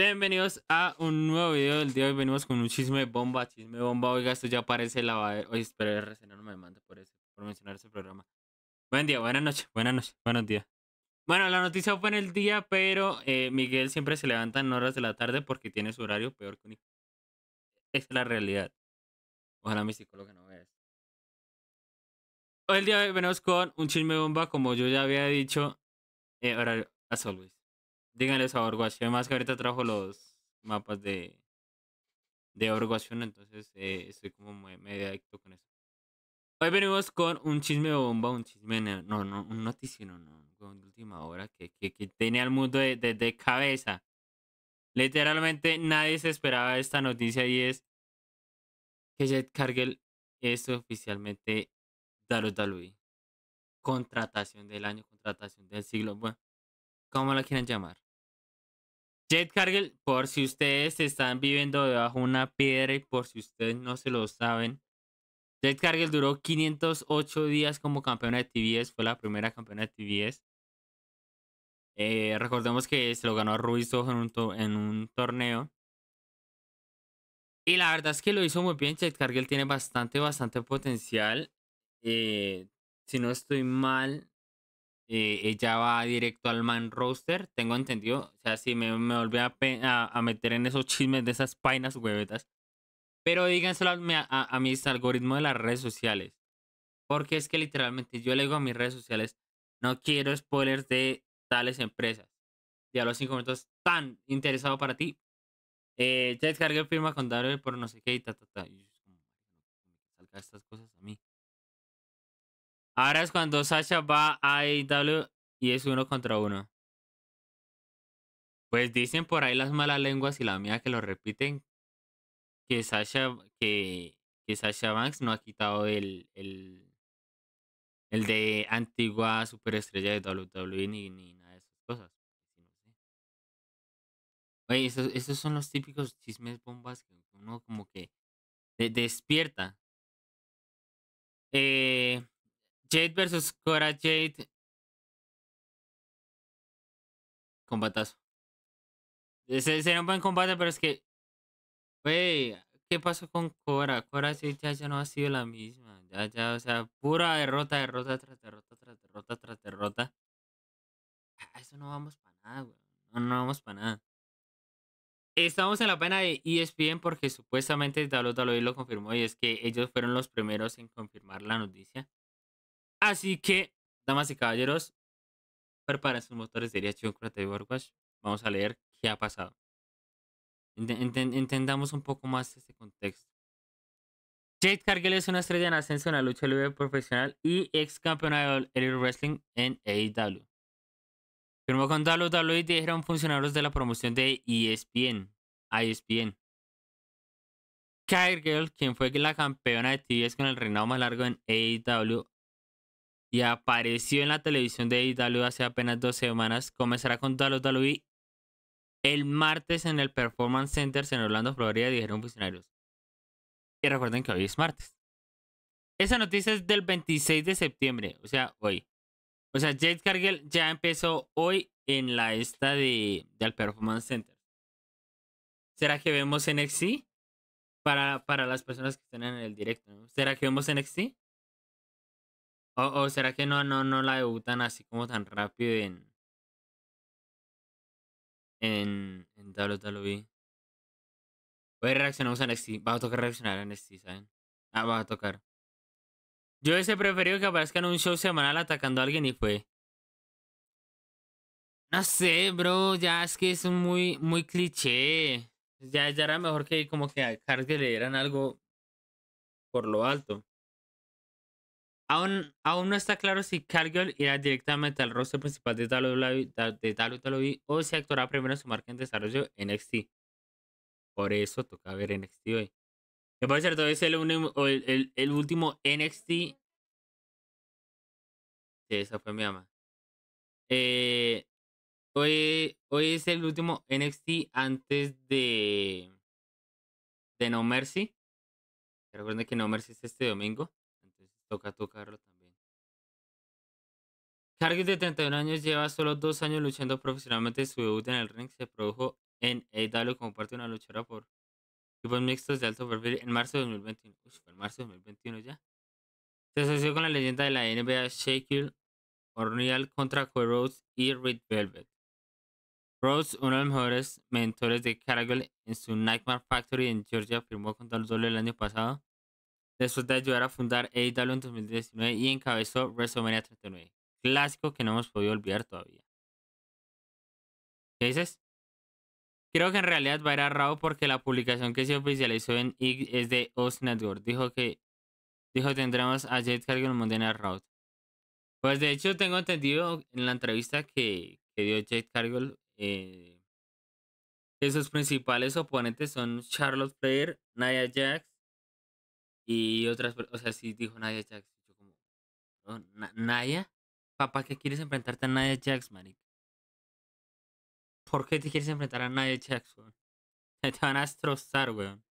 Bienvenidos a un nuevo video del día hoy. Venimos con un chisme bomba, chisme bomba. Oiga, esto ya parece la Oye, espera, RC no me manda por eso, por mencionar ese programa. Buen día, buena noche, buena noche, buenos días. Bueno, la noticia fue en el día, pero eh, Miguel siempre se levanta en horas de la tarde porque tiene su horario peor que un hijo. es la realidad. Ojalá mi psicólogo no vea eso. Hoy el día de hoy venimos con un chisme bomba, como yo ya había dicho, eh, horario a Luis díganles a Orguación, más que ahorita trajo los mapas de, de entonces eh, estoy como medio adicto con eso. Hoy venimos con un chisme de bomba, un chisme, no, no, un noticiero, no, de última hora que, que, tenía al mundo de, cabeza. Literalmente nadie se esperaba esta noticia y es que Jet Cargill es oficialmente Darutalui. E. Contratación del año, contratación del siglo, bueno, ¿cómo la quieren llamar. Jet Cargill, por si ustedes están viviendo debajo de una piedra y por si ustedes no se lo saben, Jet Cargill duró 508 días como campeona de TBS, fue la primera campeona de TBS. Eh, recordemos que se lo ganó a Ruiz en un, en un torneo. Y la verdad es que lo hizo muy bien. Jet Cargill tiene bastante, bastante potencial. Eh, si no estoy mal, eh, ella va directo al man roster, tengo entendido. O sea, si me, me volví a, a, meter en esos chismes de esas painas huevetas. Pero díganselo a, mis algoritmos de las redes sociales. Porque es que literalmente yo le digo a mis redes sociales, no quiero spoilers de tales empresas. Y a los cinco minutos, tan interesado para ti. Eh, ya descargué firma con contable por no sé qué y ta, ta, ta. salga estas cosas a mí. Ahora es cuando Sasha va a AEW y es uno contra uno. Pues dicen por ahí las malas lenguas y la mía que lo repiten que Sasha que, Sasha Banks no ha quitado el, el, el de antigua superestrella de WWE ni, ni nada de esas cosas. Oye, esos, son los típicos chismes bombas que uno como que despierta. Eh, Jade versus Cora Jade. Combatazo. sería un buen combate, pero es que. Wey, ¿qué pasó con Cora? Cora Jade ya, no ha sido la misma. Ya, ya, o sea, pura derrota, derrota tras derrota, tras derrota, tras derrota. Ah, eso no vamos para nada, wey. No, vamos para nada. Estamos en la pena de ESPN porque supuestamente WWE lo confirmó y es que ellos fueron los primeros en confirmar la noticia. Así que, damas y caballeros, preparen sus motores de dirección de Vamos a leer qué ha pasado. entendamos un poco más este contexto. Jade Cargill es una estrella en ascenso en la lucha libre profesional y ex campeona de Elite Wrestling en AEW. Firmó con WWE y dijeron funcionarios de la promoción de ESPN. ESPN. Cargill, quien fue la campeona de TVS con el reinado más largo en AEW, y apareció en la televisión de IW e hace apenas dos semanas, comenzará con WWE el martes en el Performance Center en Orlando, Florida, dijeron funcionarios. Y recuerden que hoy es martes. Esa noticia es del 26 de septiembre, o sea, hoy. O sea, Jade Cargill ya empezó hoy en la esta del Performance Center. ¿Será que vemos NXT? Para, para las personas que están en el directo, ¿Será que vemos NXT? O, o será que no, no, no la debutan así como tan rápido en. En. En WWE. Pues reaccionamos a NXT. Va a tocar reaccionar a NXT, ¿saben? Ah, va a tocar. Yo hubiese preferido que aparezca en un show semanal atacando a alguien y fue. No sé, bro. Ya es que es muy, muy cliché. Ya, ya era mejor que como que a le dieran algo por lo alto. Aún, aún no está claro si Cargill irá directamente al roster principal de WWE, o si actuará primero en su marca en desarrollo NXT. Por eso toca ver NXT hoy. Que puede ser es el, el, último NXT. Sí, esa fue mi ama. Eh, hoy, hoy es el último NXT antes de, de No Mercy. Recuerden que No Mercy es este domingo. Toca tocarlo también. Cargill, de 31 años, lleva solo dos años luchando profesionalmente. Su debut en el ring se produjo en AEW como parte de una luchadora por equipos mixtos de alto perfil en marzo de 2021. en marzo de 2021 ya. Se asoció con la leyenda de la NBA Shaquille O'Neal contra Corey Rhodes y Red Velvet. Rhodes, uno de los mejores mentores de Cargill en su Nightmare Factory en Georgia, firmó contra los dobles el año pasado después de ayudar a fundar AEW en 2019 y encabezó WrestleMania 39. Clásico que no hemos podido olvidar todavía. ¿Qué dices? Creo que en realidad va a ir a Raw porque la publicación que se oficializó en IG es de Oz Dijo que dijo tendremos a Jade Cargill en Monday Raw. Pues de hecho tengo entendido en la entrevista que, dio Jade Cargill eh, que sus principales oponentes son Charlotte Flair, Nia Jax, y otras, o sea, sí dijo Nadia Jax. Yo como, oh, Nadia, papá, ¿qué quieres enfrentarte a Nadia Jax, marica? ¿Por qué te quieres enfrentar a Nadia Jax, weón? Te van a destrozar, weón.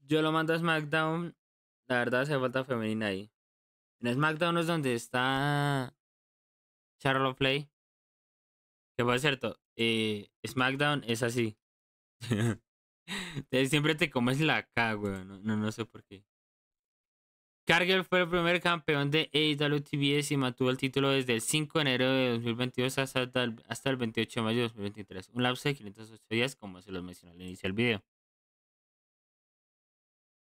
Yo lo mando a SmackDown. La verdad, hace falta femenina ahí. En SmackDown es donde está Charlotte Play. Que por cierto, eh, SmackDown es así. Siempre te comes la K, No, no, sé por qué. Cargill fue el primer campeón de AWTBS y mantuvo el título desde el 5 de enero de 2022 hasta el, 28 de mayo de 2023. Un lapso de 508 días, como se los mencionó al inicio del video.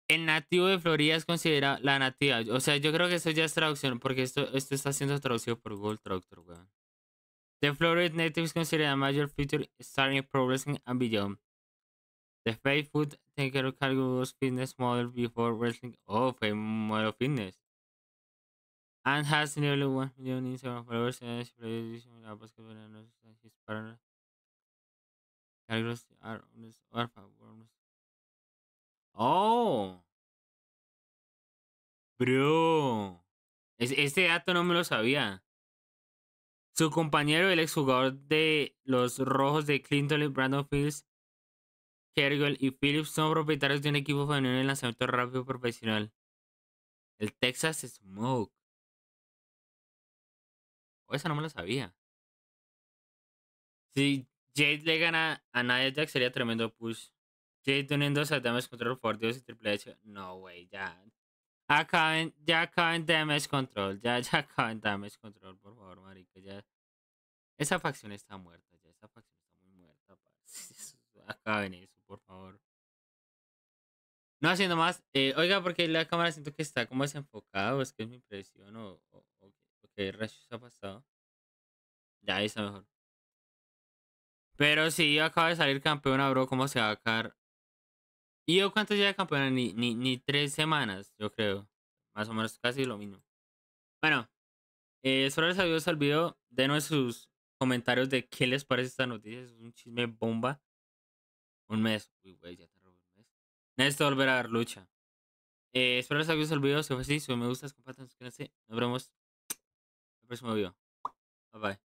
El nativo de Florida es considerado la nativa. O sea, yo creo que eso ya es traducción, porque esto, esto está siendo traducido por Google Traductor, weón. The Florida Native is considered major feature starting progressing and beyond. The Faithful Taker Cargos Fitness Model before wrestling. Oh, fue model fitness. And has nearly 1 million Instagram followers and she plays a basketball and his partner. Cargos are Oh. Bro. este dato no me lo sabía. Su compañero, el exjugador de los Rojos de Clinton, Brandon Fields, Kergel y Phillips son propietarios de un equipo femenino en lanzamiento rápido profesional, el Texas Smoke. O oh, esa no me la sabía. Si Jade le gana a Nadia Jack sería tremendo push. Jade uniendo a Damage Control por Dios y Triple H. No, güey, ya. Acaben, ya acaben Damage Control. Ya, ya acaben Damage Control, por favor, marica. Ya. Esa facción está muerta, ya. Esa facción está muy muerta. Acaben eso por favor. No, haciendo más. Eh, oiga, porque la cámara siento que está como desenfocada, o es que es mi impresión, o, o, qué rayos ha pasado. Ya, ahí está mejor. Pero sí, acaba de salir campeona, bro. ¿Cómo se va a acabar? ¿Y yo cuánto de campeona? Ni, ni, ni tres semanas, yo creo. Más o menos casi lo mismo. Bueno, eh, espero les haya gustado el video. Denos sus comentarios de qué les parece esta noticia. Es un chisme bomba. Un mes. Uy, güey, ya te robé un mes. Necesito volver a dar lucha. Eh, espero les haya gustado el video. Si fue así, si me gustas, compartan, suscríbanse. Nos vemos en el próximo video. Bye bye.